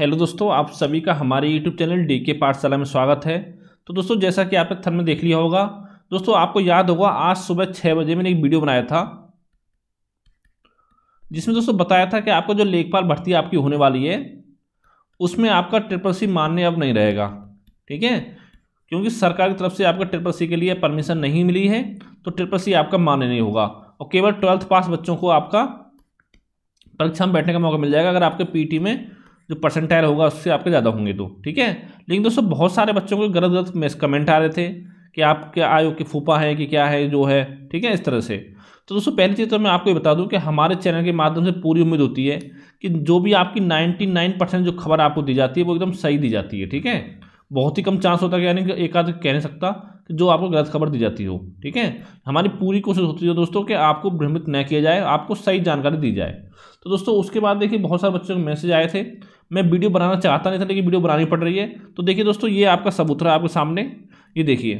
hello दोस्तों आप सभी का हमारे यूट्यूब चैनल डी के पाठशाला में स्वागत है तो दोस्तों जैसा कि आपने थर्म में देख लिया होगा दोस्तों आपको याद होगा आज सुबह छः बजे मैंने एक वीडियो बनाया था जिसमें दोस्तों बताया था कि आपको जो लेखपाल भर्ती आपकी होने वाली है उसमें आपका ट्रिपल सी मान्य अब नहीं रहेगा ठीक है क्योंकि सरकार की तरफ से आपका ट्रिपल सी के लिए परमिशन नहीं मिली है तो ट्रिपल सी आपका मान्य नहीं होगा और केवल ट्वेल्थ पास बच्चों को आपका परीक्षा में बैठने का मौका मिल जाएगा अगर आपके पीटी में जो परसेंटाइल होगा उससे आपके ज़्यादा होंगे तो ठीक है लेकिन दोस्तों बहुत सारे बच्चों को गलत गलत कमेंट आ रहे थे कि आपके आयो कि फूफा है कि क्या है जो है ठीक है इस तरह से तो दोस्तों पहली चीज़ तो मैं आपको ये बता दूं कि हमारे चैनल के माध्यम से पूरी उम्मीद होती है कि जो भी आपकी 99 परसेंट जो खबर आपको दी जाती है वो एकदम सही दी जाती है ठीक है बहुत ही कम चांस होता है यानी कि एक आध कह नहीं सकता कि जो आपको गलत खबर दी जाती हो ठीक है हमारी पूरी कोशिश होती है दोस्तों कि आपको भ्रमित न किया जाए आपको सही जानकारी दी जाए तो दोस्तों उसके बाद देखिए बहुत सारे बच्चों को मैसेज आए थे मैं वीडियो बनाना चाहता नहीं था लेकिन वीडियो बनानी पड़ रही है तो देखिए दोस्तों ये आपका सबूत आपके सामने ये देखिए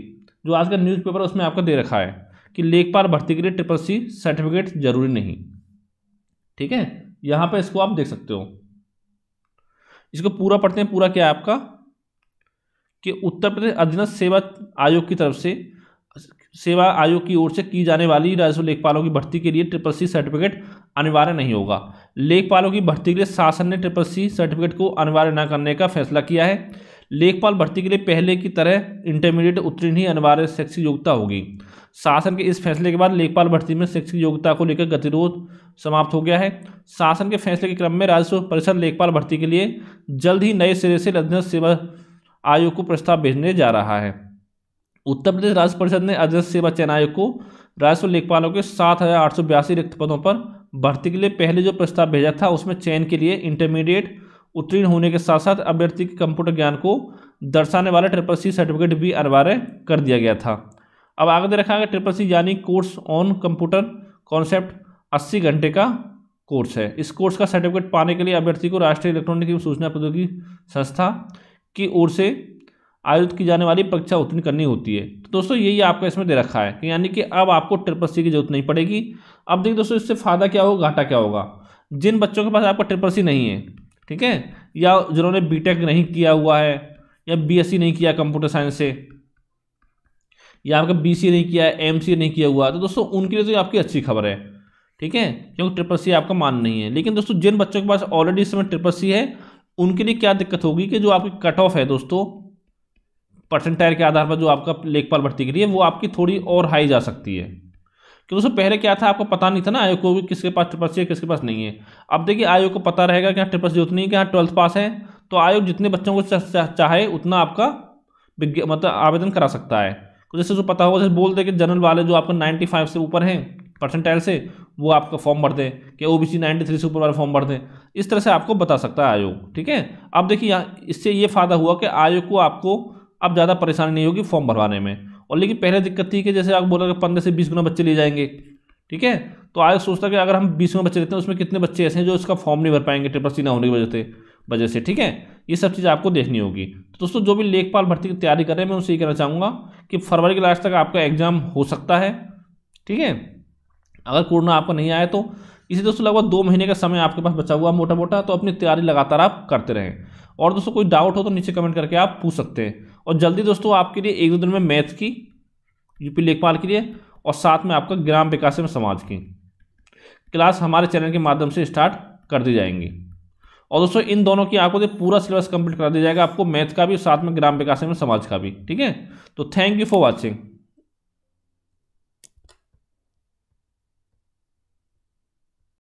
जो आज का न्यूज़पेपर उसमें आपका दे रखा है कि लेखपाल भर्ती के लिए ट्रिपल सी सर्टिफिकेट जरूरी नहीं ठीक है यहाँ पर इसको आप देख सकते हो इसको पूरा पढ़ते हैं पूरा क्या है आपका कि उत्तर प्रदेश अधीनस्थ सेवा आयोग की तरफ से सेवा आयोग की ओर से की जाने वाली राजस्व लेखपालों की भर्ती के लिए ट्रिपल सी सर्टिफिकेट अनिवार्य नहीं होगा लेखपालों की भर्ती के लिए शासन ने ट्रिपल सी सर्टिफिकेट को अनिवार्य न करने का फैसला किया है लेखपाल भर्ती के लिए पहले की तरह इंटरमीडिएट उत्तीर्ण ही अनिवार्य शैक्षिक योग्यता होगी शासन के इस फैसले के बाद लेखपाल भर्ती में शैक्षिक योग्यता को लेकर गतिरोध समाप्त हो गया है शासन के फैसले के क्रम में राजस्व परिषद लेखपाल भर्ती के लिए जल्द ही नए सिरे से अधीनस्थ सेवा आयोग को प्रस्ताव भेजने जा रहा है उत्तर प्रदेश राज्य परिषद ने अध्यक्ष सेवा चयन आयोग को राजस्व लेखपालों के सात हज़ार आठ सौ बयासी रिक्त पदों पर भर्ती के लिए पहले जो प्रस्ताव भेजा था उसमें चयन के लिए इंटरमीडिएट उत्तीर्ण होने के साथ साथ अभ्यर्थी के कंप्यूटर ज्ञान को दर्शाने वाला ट्रिपल सी सर्टिफिकेट भी अनिवार्य कर दिया गया था अब आगे दे तो रखा गया ट्रिपल सी यानी कोर्स ऑन कंप्यूटर कॉन्सेप्ट अस्सी घंटे का कोर्स है इस कोर्स का सर्टिफिकेट पाने के लिए अभ्यर्थी को राष्ट्रीय इलेक्ट्रॉनिक एवं सूचना प्रौद्योगिकी संस्था की ओर से आयोजित की जाने वाली परीक्षा उत्तीर्ण करनी होती है तो दोस्तों यही आपका इसमें दे रखा है कि यानी कि अब आपको ट्रिपल सी की जरूरत नहीं पड़ेगी अब देखिए दोस्तों इससे फ़ायदा क्या होगा घाटा क्या होगा जिन बच्चों के पास आपका ट्रिपल सी नहीं है ठीक है या जिन्होंने बी नहीं किया हुआ है या बी नहीं किया कंप्यूटर साइंस से या आपका बी नहीं किया है एम नहीं किया हुआ तो दोस्तों उनके लिए तो आपकी अच्छी खबर है ठीक है क्योंकि ट्रिपल सी आपका मान नहीं है लेकिन दोस्तों जिन बच्चों के पास ऑलरेडी इस समय ट्रिपल सी है उनके लिए क्या दिक्कत होगी कि जो आपकी कट ऑफ है दोस्तों परसेंटाइल के आधार पर जो आपका लेखपाल भर्ती करी है वो आपकी थोड़ी और हाई जा सकती है क्योंकि दोस्तों पहले क्या था आपको पता नहीं था ना आयोग को भी किसके पास ट्रिपल सी है किसके पास नहीं है अब देखिए आयोग को पता रहेगा कि हाँ ट्रिपल सी उतनी है कि हाँ ट्वेल्थ पास है तो आयोग जितने बच्चों को चाहे उतना आपका मतलब आवेदन करा सकता है तो जैसे जो पता होगा जैसे बोल दे कि जनरल वाले जो आपका नाइन्टी फाइव से ऊपर हैं परसेंटाइल से वो आपका फॉर्म भर दें कि ओ बी सी से ऊपर वाले फॉर्म भर दें इस तरह से आपको बता सकता है आयोग ठीक है अब देखिए यहाँ इससे ये फ़ायदा हुआ कि आयोग को आपको अब ज़्यादा परेशानी नहीं होगी फॉर्म भरवाने में और लेकिन पहले दिक्कत थी कि जैसे आप बोला कि पंद्रह से बीस गुना बच्चे ले जाएंगे ठीक है तो आज सोचता कि अगर हम बीस गुना बच्चे लेते हैं उसमें कितने बच्चे ऐसे हैं जो इसका फॉर्म नहीं भर पाएंगे ट्रिपल सी ना होने की वजह से वजह से ठीक है ये सब चीज़ आपको देखनी होगी तो दोस्तों जो भी लेखपाल भर्ती की तैयारी कर रहे हैं मैं उनसे ये कहना चाहूँगा कि फरवरी के लास्ट तक आपका एग्जाम हो सकता है ठीक है अगर कोरोना आपका नहीं आया तो इसी दोस्तों लगभग दो महीने का समय आपके पास बचा हुआ मोटा मोटा तो अपनी तैयारी लगातार आप करते रहें और दोस्तों कोई डाउट हो तो नीचे कमेंट करके आप पूछ सकते हैं और जल्दी दोस्तों आपके लिए एक दो दिन में मैथ की यूपी लेखपाल के लिए और साथ में आपका ग्राम विकास एवं समाज की क्लास हमारे चैनल के माध्यम से स्टार्ट कर दी जाएंगी और दोस्तों इन दोनों की आपको पूरा सिलेबस कंप्लीट करा दिया जाएगा आपको मैथ का भी साथ में ग्राम विकास एवं समाज का भी ठीक है तो थैंक यू फॉर वॉचिंग